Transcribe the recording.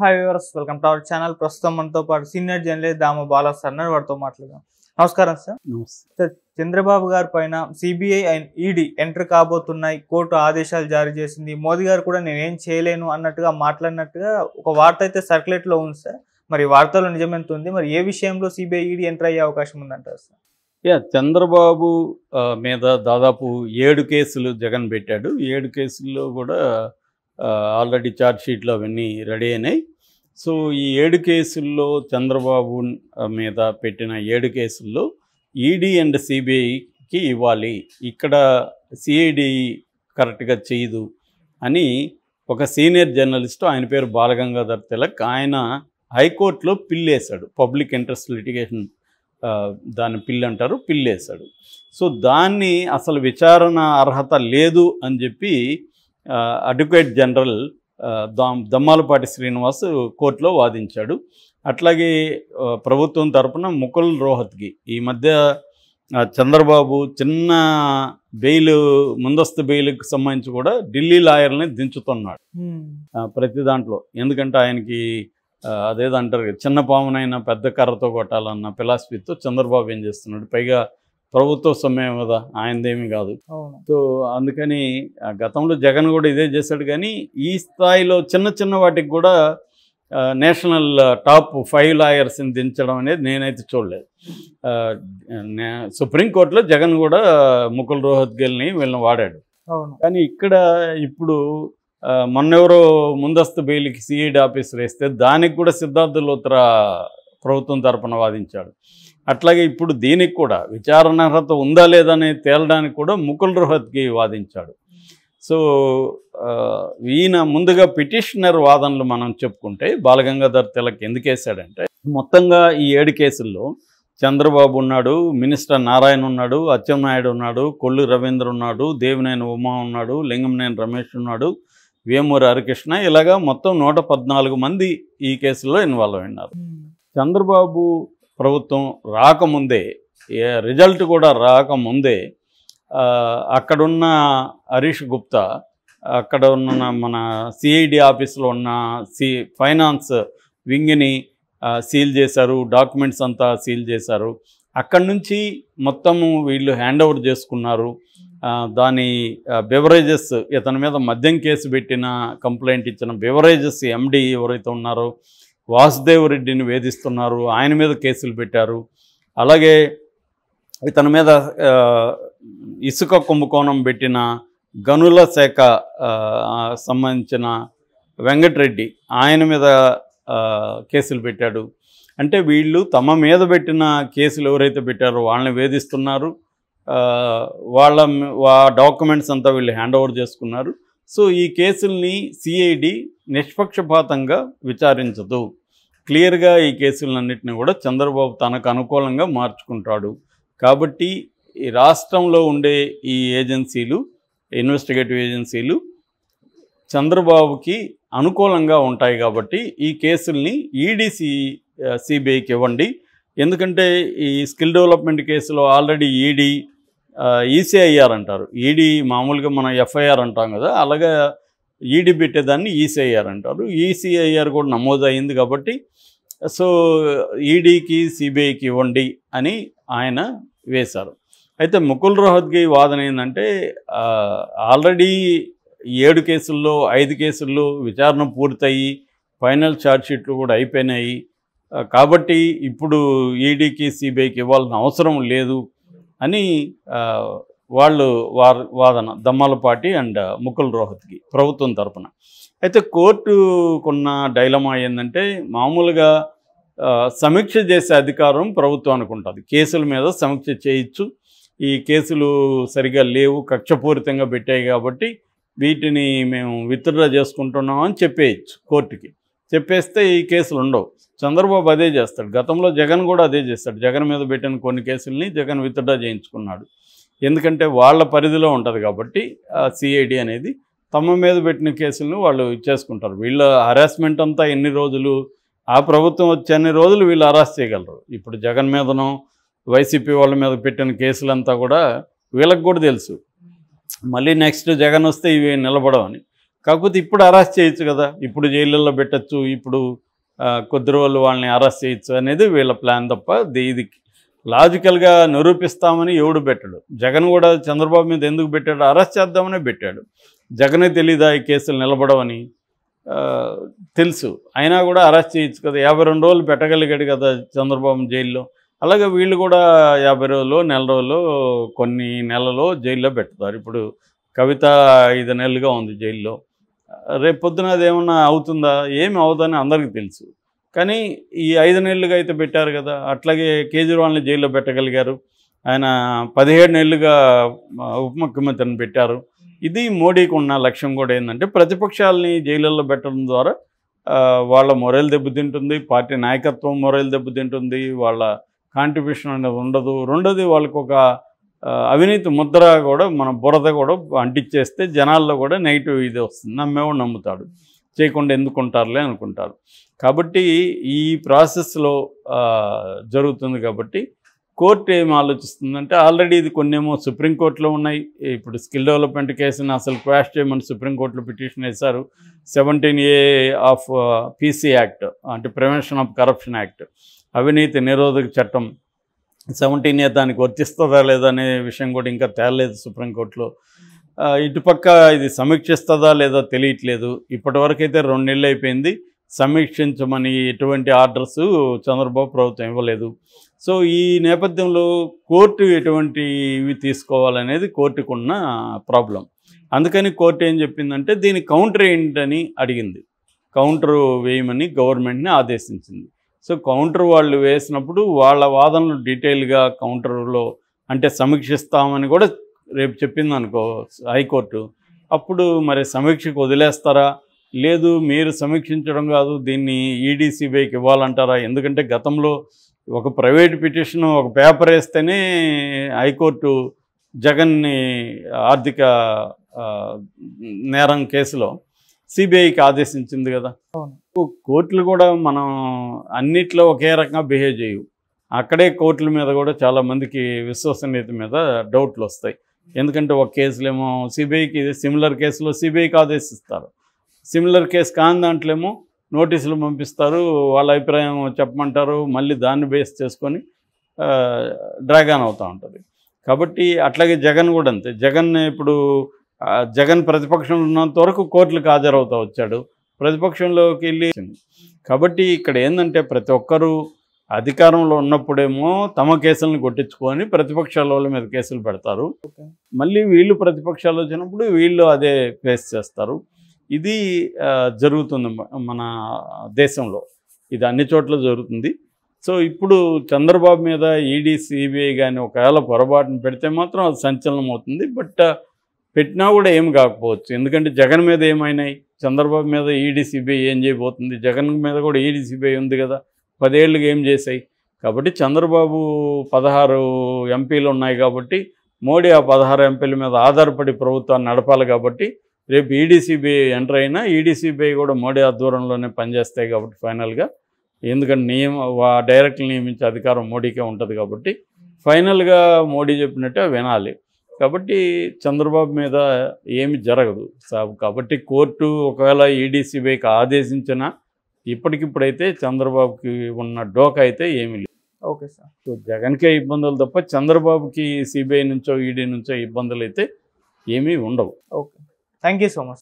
hi viewers welcome to our channel ప్రస్తుతం మనతో పాటు senior journalist Dama Bala sir వాడితో మాట్లాడదాం నమస్కారం సార్ సార్ చంద్రబాబు గారి పైన సిబిఐ అండ్ ఈడీ ఎంటర్ కాబోతున్నాయి కోర్టు ఆదేశాలు జారీ చేసింది మోదీ గారు కూడా నేనేం చేయలేను అన్నట్టుగా మాట్లాడినట్టుగా ఒక వార్త అయితే సర్క్యులేట్లో ఉంది సార్ మరి వార్తలో నిజమెంత ఉంది మరి ఏ విషయంలో సిబిఐ ఈడీ ఎంటర్ అయ్యే అవకాశం ఉందంటారు సార్ యా చంద్రబాబు మీద దాదాపు ఏడు కేసులు జగన్ పెట్టాడు ఏడు కేసుల్లో కూడా ఆల్రెడీ ఛార్జ్ షీట్లు అవన్నీ రెడీ అయినాయి సో ఈ ఏడు కేసుల్లో చంద్రబాబు మీద పెట్టిన ఏడు కేసుల్లో ఈడీ అండ్ సిబిఐకి ఇవ్వాలి ఇక్కడ సిఐడి కరెక్ట్గా చేయదు అని ఒక సీనియర్ జర్నలిస్టు ఆయన పేరు బాలగంగాధర్ తిలక్ ఆయన హైకోర్టులో పిల్లేశాడు పబ్లిక్ ఇంట్రెస్ట్ లిటిగేషన్ దాని పిల్లి అంటారు పిల్లేశాడు సో దాన్ని అసలు విచారణ అర్హత లేదు అని చెప్పి అడ్వకేట్ జనరల్ దమ్మాలపాటి శ్రీనివాస్ కోర్టులో వాదించాడు అట్లాగే ప్రభుత్వం తరపున ముకుల్ రోహత్కి ఈ మధ్య చంద్రబాబు చిన్న బెయిల్ ముందస్తు బెయిల్కి సంబంధించి కూడా ఢిల్లీ లాయర్ని దించుతున్నాడు ప్రతి దాంట్లో ఎందుకంటే ఆయనకి అదేదంటారు చిన్న పామునైనా పెద్ద కర్రతో కొట్టాలన్న ఫిలాసఫీతో చంద్రబాబు ఏం చేస్తున్నాడు పైగా ప్రభుత్వ సమయం కదా ఆయనదేమీ కాదు సో అందుకని గతంలో జగన్ కూడా ఇదే చేశాడు కానీ ఈ స్థాయిలో చిన్న చిన్న వాటికి కూడా నేషనల్ టాప్ ఫైవ్ లాయర్స్ని దించడం అనేది నేనైతే చూడలేదు సుప్రీంకోర్టులో జగన్ కూడా ముకుల్ రోహత్గిల్ని వీళ్ళని వాడాడు కానీ ఇక్కడ ఇప్పుడు మొన్నెవరో ముందస్తు బెయిల్కి సిఈడి ఆఫీసర్ వేస్తే దానికి కూడా సిద్ధార్థ లోత్రా ప్రభుత్వం తరపున వాదించాడు అట్లాగే ఇప్పుడు దీనికి కూడా విచారణార్హత ఉందా లేదనేది తేలడానికి కూడా ముకుల్ రోహత్కి వాదించాడు సో ఈయన ముందుగా పిటిషనర్ వాదనలు మనం చెప్పుకుంటే బాలగంగాధర్ తిలక్ ఎందుకు వేశాడంటే మొత్తంగా ఈ ఏడు కేసుల్లో చంద్రబాబు ఉన్నాడు మినిస్టర్ నారాయణ ఉన్నాడు అచ్చెన్నాయుడు ఉన్నాడు కొల్లు రవీంద్ర ఉన్నాడు దేవినేని ఉమా ఉన్నాడు లింగంనేని రమేష్ ఉన్నాడు వేమూరి హరికృష్ణ ఇలాగా మొత్తం నూట మంది ఈ కేసులో ఇన్వాల్వ్ అయినారు చంద్రబాబు ప్రభుత్వం రాకముందే రిజల్ట్ కూడా రాకముందే అక్కడున్న హరీష్ గుప్తా అక్కడ ఉన్న మన సిఐడి ఆఫీస్లో ఉన్న సి ఫైనాన్స్ వింగ్ని సీల్ చేశారు డాక్యుమెంట్స్ అంతా సీల్ చేశారు అక్కడి నుంచి మొత్తము వీళ్ళు హ్యాండ్ ఓవర్ చేసుకున్నారు దాని బెవరేజెస్ ఇతని మీద మద్యం కేసు పెట్టిన కంప్లైంట్ ఇచ్చిన బెవరేజెస్ ఎండి ఎవరైతే ఉన్నారో వాసుదేవరెడ్డిని వేధిస్తున్నారు ఆయన మీద కేసులు పెట్టారు అలాగే ఇతని మీద ఇసుక కుంభకోణం పెట్టిన గనుల శాఖ సంబంధించిన వెంకటరెడ్డి ఆయన మీద కేసులు పెట్టాడు అంటే వీళ్ళు తమ మీద పెట్టిన కేసులు ఎవరైతే పెట్టారో వాళ్ళని వేధిస్తున్నారు వాళ్ళ డాక్యుమెంట్స్ అంతా వీళ్ళు హ్యాండ్ ఓవర్ చేసుకున్నారు సో ఈ కేసుల్ని సిఐడి నిష్పక్షపాతంగా విచారించదు క్లియర్గా ఈ కేసులన్నింటినీ కూడా చంద్రబాబు తనకు అనుకూలంగా మార్చుకుంటాడు కాబట్టి ఈ రాష్ట్రంలో ఉండే ఈ ఏజెన్సీలు ఇన్వెస్టిగేటివ్ ఏజెన్సీలు చంద్రబాబుకి అనుకూలంగా ఉంటాయి కాబట్టి ఈ కేసుల్ని ఈడీసీ సిబిఐకి ఇవ్వండి ఎందుకంటే ఈ స్కిల్ డెవలప్మెంట్ కేసులో ఆల్రెడీ ఈడీ ఈసీఐఆర్ e అంటారు ఈడీ e మామూలుగా మనం ఎఫ్ఐఆర్ అంటాం కదా అలాగే ఈడీ e పెట్టేదాన్ని ఈసీఐఆర్ అంటారు ఈసీఐఆర్ కూడా అయింది కాబట్టి సో ఈడీకి సిబిఐకి ఇవ్వండి అని ఆయన వేశారు అయితే ముకుల్ రోహత్కి వాదన ఏంటంటే ఆల్రెడీ ఏడు కేసుల్లో ఐదు కేసుల్లో విచారణ పూర్తయి ఫైనల్ ఛార్జ్షీట్లు కూడా అయిపోయినాయి కాబట్టి ఇప్పుడు ఈడీకి సిబిఐకి ఇవ్వాల్సిన అవసరం లేదు అని వాళ్ళు వారు వాదన పార్టీ అండ్ ముకుల్ రోహత్కి ప్రభుత్వం తరపున అయితే కోర్టుకున్న డైలమా ఏంటంటే మామూలుగా సమీక్ష చేసే అధికారం ప్రభుత్వానికి ఉంటుంది కేసుల మీద సమీక్ష చేయొచ్చు ఈ కేసులు సరిగా లేవు కక్షపూరితంగా పెట్టాయి కాబట్టి వీటిని మేము విత్డ్రా చేసుకుంటున్నాం అని చెప్పేయచ్చు కోర్టుకి చెప్పేస్తే ఈ కేసులు ఉండవు చంద్రబాబు అదే చేస్తాడు గతంలో జగన్ కూడా అదే చేస్తాడు జగన్ మీద పెట్టిన కొన్ని కేసుల్ని జగన్ విత్డ్రా చేయించుకున్నాడు ఎందుకంటే వాళ్ళ పరిధిలో ఉంటుంది కాబట్టి సిఐడి అనేది తమ మీద పెట్టిన కేసులను వాళ్ళు ఇచ్చేసుకుంటారు వీళ్ళ హరాస్మెంట్ అంతా ఎన్ని రోజులు ఆ ప్రభుత్వం వచ్చే రోజులు వీళ్ళు అరెస్ట్ చేయగలరు ఇప్పుడు జగన్ మీదనో వైసీపీ వాళ్ళ మీద పెట్టిన కేసులంతా కూడా వీళ్ళకి కూడా తెలుసు మళ్ళీ నెక్స్ట్ జగన్ వస్తే ఇవి నిలబడవని కాకపోతే ఇప్పుడు అరెస్ట్ చేయొచ్చు కదా ఇప్పుడు జైళ్ళల్లో పెట్టచ్చు ఇప్పుడు కొద్ది రోజులు వాళ్ళని అరెస్ట్ చేయొచ్చు అనేది వీళ్ళ ప్లాన్ తప్ప ఇది లాజికల్గా నిరూపిస్తామని ఎవడు పెట్టాడు జగన్ కూడా చంద్రబాబు మీద ఎందుకు పెట్టాడు అరెస్ట్ చేద్దామనే పెట్టాడు జగనే తెలీదా ఈ కేసులు నిలబడవని తెలుసు అయినా కూడా అరెస్ట్ చేయొచ్చు కదా యాభై రెండు రోజులు పెట్టగలిగాడు కదా చంద్రబాబు జైల్లో అలాగే వీళ్ళు కూడా యాభై రోజులు నెల రోజులు కొన్ని నెలలో జైల్లో పెడతారు ఇప్పుడు కవిత ఐదు నెలలుగా ఉంది జైల్లో రేపు అది అదేమన్నా అవుతుందా ఏమి అవుతుందని అందరికీ తెలుసు కానీ ఈ ఐదు నెలలుగా అయితే పెట్టారు కదా అట్లాగే కేజ్రీవాల్ని జైల్లో పెట్టగలిగారు ఆయన పదిహేడు నెలలుగా ఉప ముఖ్యమంత్రిని పెట్టారు ఇది మోడీకి ఉన్న లక్ష్యం కూడా ఏంటంటే ప్రతిపక్షాలని జైళ్ళల్లో పెట్టడం ద్వారా వాళ్ళ మొరైలు దెబ్బతింటుంది పార్టీ నాయకత్వం మొరైలు దెబ్బతింటుంది వాళ్ళ కాంట్రిబ్యూషన్ అనేది ఉండదు రెండోది వాళ్ళకు ఒక అవినీతి ముద్ర కూడా మన బురద కూడా అంటించేస్తే జనాల్లో కూడా నెగిటివ్ ఇది వస్తుంది నమ్మేవాడు నమ్ముతాడు చేయకుండా ఎందుకుంటారులే అనుకుంటారు కాబట్టి ఈ ప్రాసెస్లో జరుగుతుంది కాబట్టి కోర్టు ఏం ఆలోచిస్తుందంటే ఆల్రెడీ ఇది కొన్నేమో సుప్రీంకోర్టులో ఉన్నాయి ఇప్పుడు స్కిల్ డెవలప్మెంట్ కేసుని అసలు క్వాష్ చేయమని సుప్రీంకోర్టులో పిటిషన్ వేశారు seventeen A of PC act అంటే ప్రివెన్షన్ ఆఫ్ కరప్షన్ యాక్ట్ అవినీతి నిరోధక చట్టం సెవెంటీన్ ఇయర్ దానికి వర్తిస్తుందా లేదా అనే విషయం కూడా ఇంకా తేలలేదు సుప్రీంకోర్టులో ఇటుపక్క ఇది సమీక్షిస్తుందా లేదా తెలియట్లేదు ఇప్పటివరకైతే రెండు నెలలు అయిపోయింది సమీక్షించమని ఎటువంటి ఆర్డర్స్ చంద్రబాబు ప్రభుత్వం ఇవ్వలేదు సో ఈ నేపథ్యంలో కోర్టు ఎటువంటివి తీసుకోవాలనేది కోర్టుకున్న ప్రాబ్లం అందుకని కోర్టు ఏం చెప్పిందంటే దీని కౌంటర్ ఏంటని అడిగింది కౌంటర్ వేయమని గవర్నమెంట్ని ఆదేశించింది సో కౌంటర్ వాళ్ళు వేసినప్పుడు వాళ్ళ వాదనలు డీటెయిల్గా కౌంటర్లో అంటే సమీక్షిస్తామని కూడా రేపు చెప్పింది అనుకో హైకోర్టు అప్పుడు మరి సమీక్షకు వదిలేస్తారా లేదు మీరు సమీక్షించడం కాదు దీన్ని ఈడీసీబీకి ఇవ్వాలంటారా ఎందుకంటే గతంలో ఒక ప్రైవేట్ పిటిషన్ ఒక పేపర్ వేస్తేనే హైకోర్టు జగన్ని ఆర్థిక నేరం కేసులో సిబిఐకి ఆదేశించింది కదా కోర్టులు కూడా మనం అన్నిట్లో ఒకే రకంగా బిహేవ్ చేయవు అక్కడే కోర్టుల మీద కూడా చాలామందికి విశ్వసనీయత మీద డౌట్లు వస్తాయి ఎందుకంటే ఒక కేసులేమో సిబిఐకి సిమిలర్ కేసులో సిబిఐకి ఆదేశిస్తారు సిమిలర్ కేసు కాని ఏమో నోటీసులు పంపిస్తారు వాళ్ళ అభిప్రాయం చెప్పమంటారు మళ్ళీ దాన్ని బేస్ చేసుకొని డ్రాగాన్ అవుతూ ఉంటుంది కాబట్టి అట్లాగే జగన్ కూడా అంతే జగన్ ఇప్పుడు జగన్ ప్రతిపక్షంలో ఉన్నంత వరకు కోర్టులకు హాజరవుతూ వచ్చాడు ప్రతిపక్షంలోకి వెళ్ళి కాబట్టి ఇక్కడ ఏంటంటే ప్రతి ఒక్కరూ అధికారంలో ఉన్నప్పుడేమో తమ కేసులను కొట్టించుకొని ప్రతిపక్షాల వాళ్ళ మీద కేసులు పెడతారు మళ్ళీ వీళ్ళు ప్రతిపక్షాలు వచ్చినప్పుడు వీళ్ళు అదే ఫేస్ చేస్తారు ఇది జరుగుతుంది మన దేశంలో ఇది అన్ని చోట్ల జరుగుతుంది సో ఇప్పుడు చంద్రబాబు మీద ఈడీ సిబిఐ కానీ ఒకవేళ పొరపాటును పెడితే మాత్రం అది సంచలనం అవుతుంది బట్ పెట్టినా కూడా ఏం కాకపోవచ్చు ఎందుకంటే జగన్ మీద ఏమైనాయి చంద్రబాబు మీద ఈడీసీబీ ఏం చేయబోతుంది జగన్ మీద కూడా ఈడీసీబీ ఉంది కదా పదేళ్ళుగా ఏం చేశాయి కాబట్టి చంద్రబాబు పదహారు ఎంపీలు ఉన్నాయి కాబట్టి మోడీ ఆ పదహారు ఎంపీల మీద ఆధారపడి ప్రభుత్వాన్ని నడపాలి కాబట్టి రేపు ఈడీసీబీ ఎంటర్ అయినా ఈడీసీబీఐ కూడా మోడీ ఆధ్వర్యంలోనే పనిచేస్తాయి కాబట్టి ఫైనల్గా ఎందుకంటే నియమ డైరెక్ట్ నియమించే అధికారం మోడీకే ఉంటుంది కాబట్టి ఫైనల్గా మోడీ చెప్పినట్టే వినాలి కాబట్టి చంద్రబాబు మీద ఏమి జరగదు కాబట్టి కోర్టు ఒకవేళ ఈడీసీబీకి e ఆదేశించినా ఇప్పటికిప్పుడైతే చంద్రబాబుకి ఉన్న డోకా అయితే ఏమీ లేదు ఓకే సార్ సో జగన్కే ఇబ్బందులు తప్ప చంద్రబాబుకి సిబిఐ నుంచో ఈడీ e నుంచో ఇబ్బందులు అయితే ఏమీ ఉండవు ఓకే థ్యాంక్ సో మచ్